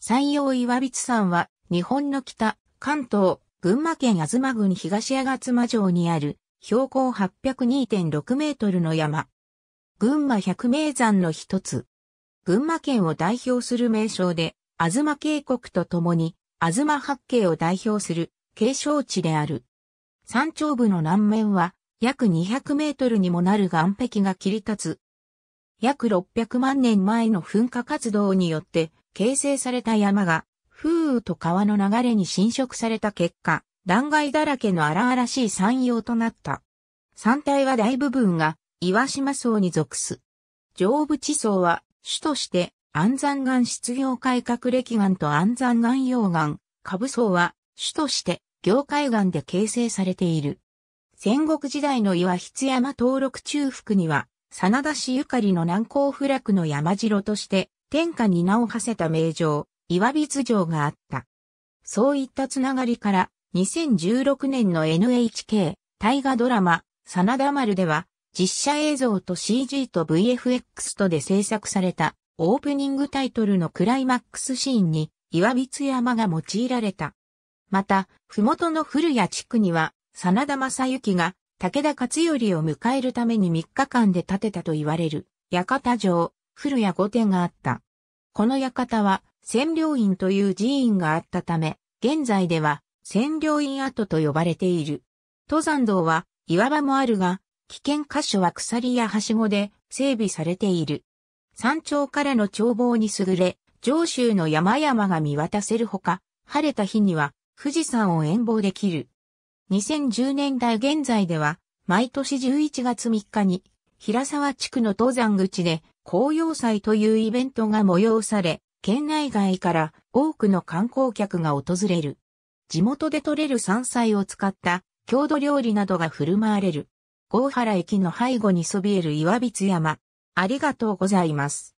山陽岩筆山は、日本の北、関東、群馬県東郡東吾妻城にある、標高802.6メートルの山。群馬百名山の一つ。群馬県を代表する名称で、東渓谷と共に、東八景を代表する景勝地である。山頂部の南面は、約200メートルにもなる岩壁が切り立つ。約600万年前の噴火活動によって、形成された山が、風雨と川の流れに侵食された結果、断崖だらけの荒々しい山陽となった。山体は大部分が岩島層に属す。上部地層は主として安山岩失業改革歴岩と安山岩溶岩、下部層は主として業界岩で形成されている。戦国時代の岩筆山登録中腹には、真田氏ゆかりの南高不落の山城として天下に名を馳せた名城、岩筆城があった。そういったつながりから、2016年の NHK、大河ドラマ、真田丸では、実写映像と CG と VFX とで制作された、オープニングタイトルのクライマックスシーンに、岩筆山が用いられた。また、麓の古谷地区には、真田正幸が、武田勝頼を迎えるために3日間で建てたと言われる、館城、古屋御殿があった。この館は、占領院という寺院があったため、現在では、占領院跡と呼ばれている。登山道は、岩場もあるが、危険箇所は鎖やはしごで整備されている。山頂からの眺望に優れ、上州の山々が見渡せるほか、晴れた日には富士山を遠望できる。2010年代現在では、毎年11月3日に、平沢地区の登山口で紅葉祭というイベントが催され、県内外から多くの観光客が訪れる。地元で採れる山菜を使った郷土料理などが振る舞われる。郷原駅の背後にそびえる岩櫃山。ありがとうございます。